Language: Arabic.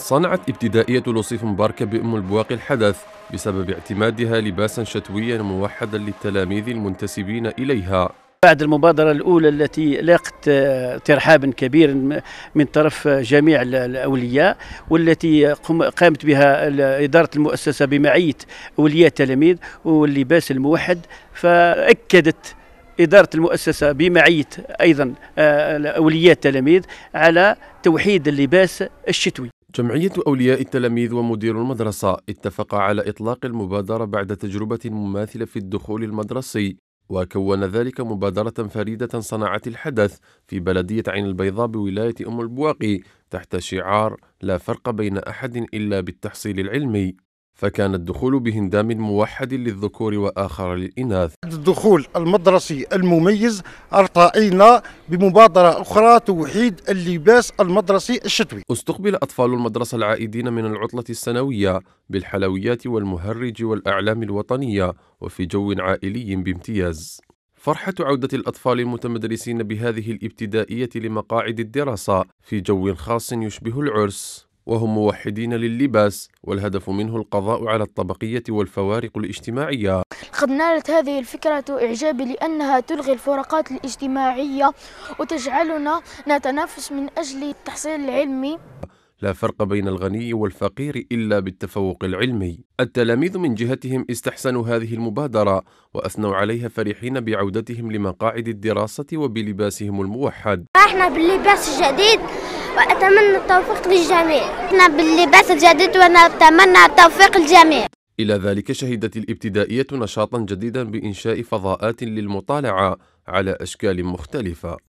صنعت ابتدائية لوصيف مباركة بأم البواقي الحدث بسبب اعتمادها لباسا شتويا موحدا للتلاميذ المنتسبين إليها بعد المبادرة الأولى التي لاقت آه، ترحابا كبيرا من طرف جميع الأولياء والتي قامت بها إدارة المؤسسة بمعية أولياء التلاميذ واللباس الموحد فأكدت إدارة المؤسسة بمعية أيضا آه، أولياء التلاميذ على توحيد اللباس الشتوي جمعية أولياء التلاميذ ومدير المدرسة اتفقا على إطلاق المبادرة بعد تجربة مماثلة في الدخول المدرسي وكون ذلك مبادرة فريدة صنعت الحدث في بلدية عين البيضاء بولاية أم البواقي تحت شعار لا فرق بين أحد إلا بالتحصيل العلمي فكان الدخول بهندام موحد للذكور وآخر للإناث الدخول المدرسي المميز ارتئينا بمبادرة أخرى توحيد اللباس المدرسي الشتوي استقبل أطفال المدرسة العائدين من العطلة السنوية بالحلويات والمهرج والأعلام الوطنية وفي جو عائلي بامتياز فرحة عودة الأطفال المتمدرسين بهذه الابتدائية لمقاعد الدراسة في جو خاص يشبه العرس وهم موحدين للباس والهدف منه القضاء على الطبقية والفوارق الاجتماعية قد نالت هذه الفكرة إعجابي لأنها تلغي الفروقات الاجتماعية وتجعلنا نتنافس من أجل التحصيل العلمي لا فرق بين الغني والفقير إلا بالتفوق العلمي التلاميذ من جهتهم استحسنوا هذه المبادرة وأثنوا عليها فرحين بعودتهم لمقاعد الدراسة وبلباسهم الموحد احنا باللباس الجديد وأتمنى التوفيق للجميع احنا باللباس الجديد ونتمنى التوفيق للجميع إلى ذلك شهدت الابتدائية نشاطا جديدا بإنشاء فضاءات للمطالعة على أشكال مختلفة